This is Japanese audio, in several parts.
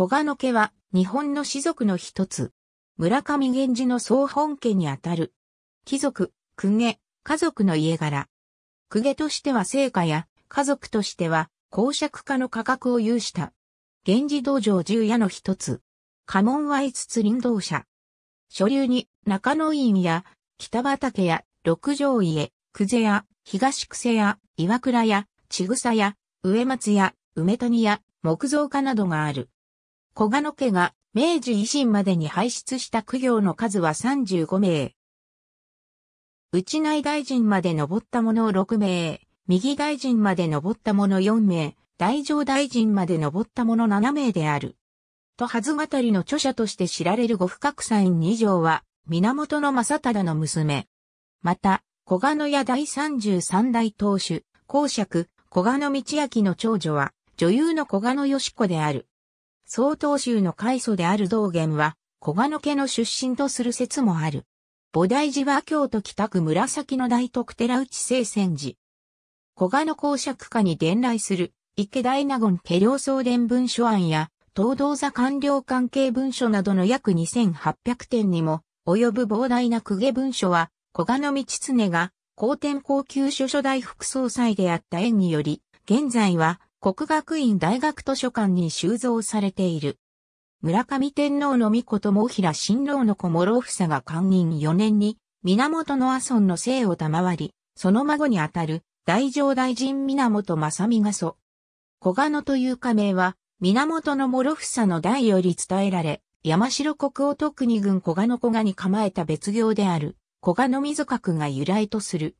小賀の家は日本の士族の一つ。村上源氏の総本家にあたる。貴族、公家、家族の家柄。公家としては聖家や、家族としては公爵家の価格を有した。源氏道場十夜の一つ。家門は五つ林道者。所流に中野院や北畠や六条家、久世屋、東久世屋、岩倉屋、千草屋、植松屋、梅谷屋、木造家などがある。小賀野家が明治維新までに排出した苦行の数は35名。内内大臣まで上った者6名、右大臣まで上った者4名、大乗大臣まで上った者7名である。と初語りの著者として知られる五深草院二条は、源正忠の娘。また、小賀野屋第33代当主、公爵、小賀野道明の長女は、女優の小賀野義子である。曹洞宗の開祖である道元は、小賀野家の出身とする説もある。菩提寺は京都北区紫の大徳寺内聖泉寺。小賀野公爵家に伝来する、池大納言家領総伝文書案や、東道座官僚関係文書などの約2800点にも、及ぶ膨大な公家文書は、小賀野道常が、高天高級諸書大副総裁であった縁により、現在は、国学院大学図書館に収蔵されている。村上天皇の御子とも平新郎の子諸房が官任4年に、源の阿孫の姓を賜り、その孫にあたる、大乗大臣源正美が祖。小賀野という仮名は、源の諸房の代より伝えられ、山城国を特に軍小賀野小賀に構えた別業である、小賀野水閣が由来とする。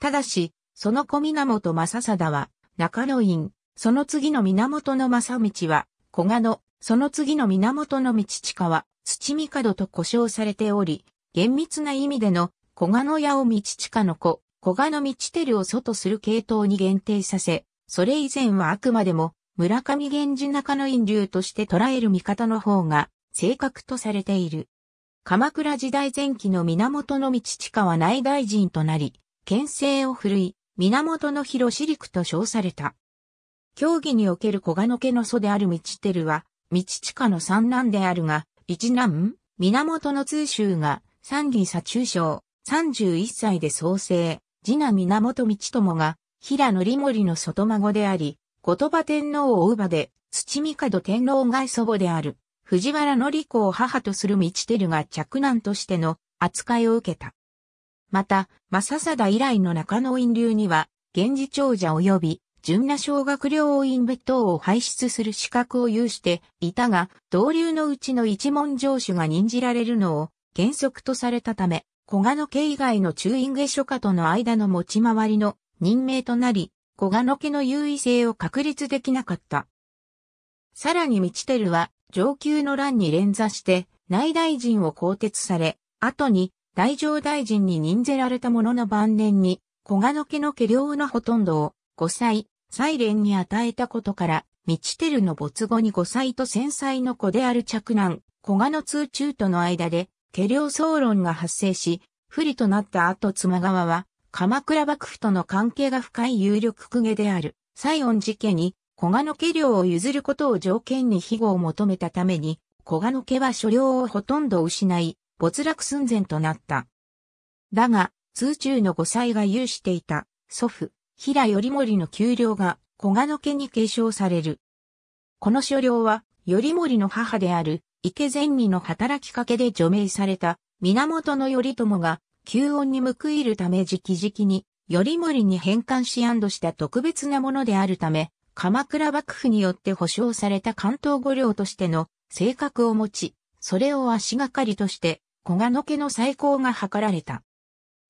ただし、その賀源正貞は、中野院、その次の源の正道は、小賀の、その次の源の道近は、土門と呼称されており、厳密な意味での、小賀の矢を道近の子、小賀の道照を祖とする系統に限定させ、それ以前はあくまでも、村上源氏中野院流として捉える見方の方が、正確とされている。鎌倉時代前期の源の道近は内大臣となり、県政を振るい、源の広し陸と称された。競技における小賀の家の祖である道照は、道近の三男であるが、一男、源の通州が、三義左中将、三十一歳で創生、次男源道友が、平野利森の外孫であり、後鳥羽天皇を乳母で、土帝天皇外祖母である、藤原紀子を母とする道照が嫡男としての扱いを受けた。また、正貞以来の中野院流には、源氏長者及び、純な小学両院別等を輩出する資格を有していたが、同流のうちの一門上主が任じられるのを原則とされたため、小賀の家以外の中院下書家との間の持ち回りの任命となり、小賀の家の優位性を確立できなかった。さらに道照は上級の乱に連座して内大臣を更迭され、後に大乗大臣に任ぜられたものの晩年に、小賀の家の家領のほとんどを、五歳、レンに与えたことから、道照の没後に五歳と戦歳の子である着難、小賀の通中との間で、家領騒論が発生し、不利となった後妻側は、鎌倉幕府との関係が深い有力公家である、西恩寺家に、小賀の家領を譲ることを条件に庇護を求めたために、小賀の家は所領をほとんど失い、没落寸前となった。だが、通中の五歳が有していた祖父、平頼盛の給料が小賀の家に継承される。この所領は、頼盛の母である池前美の働きかけで除名された源頼朝が、旧恩に報いるため直々に、頼盛に返還し安堵した特別なものであるため、鎌倉幕府によって保障された関東御領としての性格を持ち、それを足がかりとして、小賀の家の再興が図られた。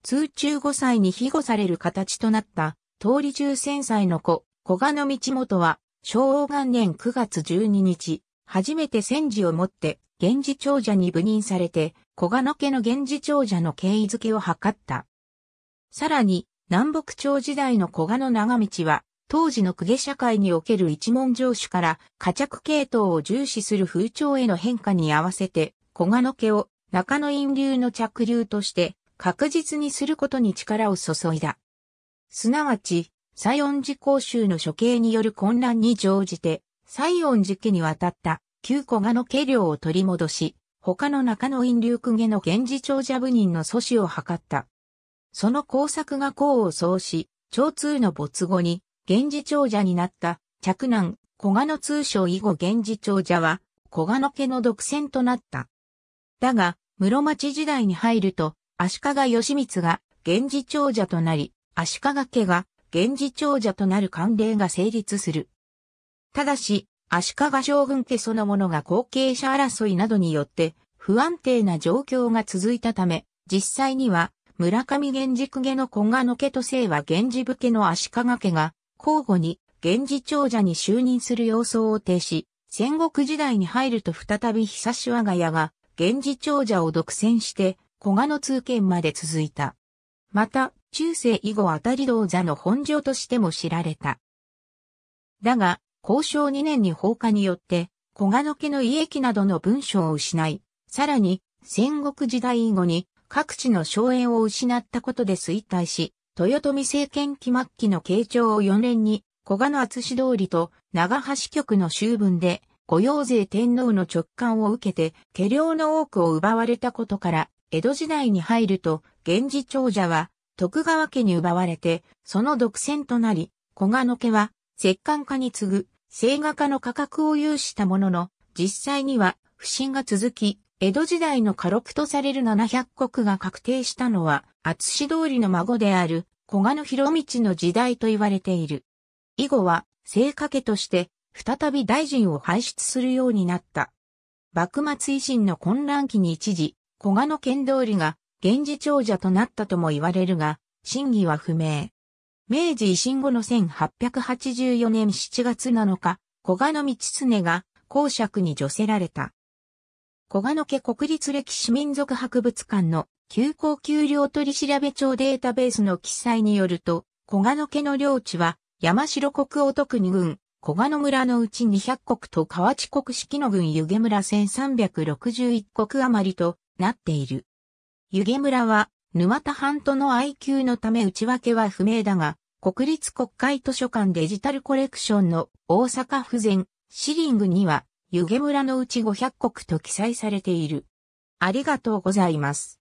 通中5歳に庇護される形となった、通り中千歳の子、小賀の道元は、昭和元年9月12日、初めて戦時をもって、源氏長者に部任されて、小賀の家の源氏長者の経緯づけを図った。さらに、南北朝時代の小賀の長道は、当時の公家社会における一文上主から、家着系統を重視する風潮への変化に合わせて、小賀の家を中野院流の着流として確実にすることに力を注いだ。すなわち、西園寺公衆の処刑による混乱に乗じて、西園寺家に渡った旧古賀の家領を取り戻し、他の中野院流公家の源氏長者部人の阻止を図った。その工作が功を奏し、長通の没後に、源氏長者になった嫡男、古賀の通称以後源氏長者は、古賀の家の独占となった。だが、室町時代に入ると、足利義満が源氏長者となり、足利家が源氏長者となる慣例が成立する。ただし、足利将軍家そのものが後継者争いなどによって不安定な状況が続いたため、実際には村上源氏家の古賀の家と姓は源氏武家の足利家が交互に源氏長者に就任する様相を呈し、戦国時代に入ると再び久し我が家が源氏長者を独占して、古賀の通県まで続いた。また、中世以後当たり道座の本城としても知られた。だが、交渉2年に放火によって、古賀の家の利益などの文章を失い、さらに、戦国時代以後に各地の荘園を失ったことで衰退し、豊臣政権期末期の慶長を4年に、古賀の厚通りと長橋局の修文で、御用税天皇の直感を受けて、家領の多くを奪われたことから、江戸時代に入ると、源氏長者は、徳川家に奪われて、その独占となり、小賀の家は、摂関家に次ぐ、聖画家の価格を有したものの、実際には、不信が続き、江戸時代の家禄とされる700国が確定したのは、厚志通りの孫である、小賀の広道の時代と言われている。以後は、聖家家として、再び大臣を輩出するようになった。幕末維新の混乱期に一時、小賀の剣通りが源氏長者となったとも言われるが、真偽は不明。明治維新後の1884年7月7日、小賀の道常が公爵に除せられた。小賀野家国立歴史民族博物館の休校給料取調べ帳データベースの記載によると、小賀野家の領地は山城国王徳二郡、小賀野村のうち200国と河内国式の郡湯気村1361国余りとなっている。湯気村は沼田半島の IQ のため内訳は不明だが、国立国会図書館デジタルコレクションの大阪府前シリングには湯気村のうち500国と記載されている。ありがとうございます。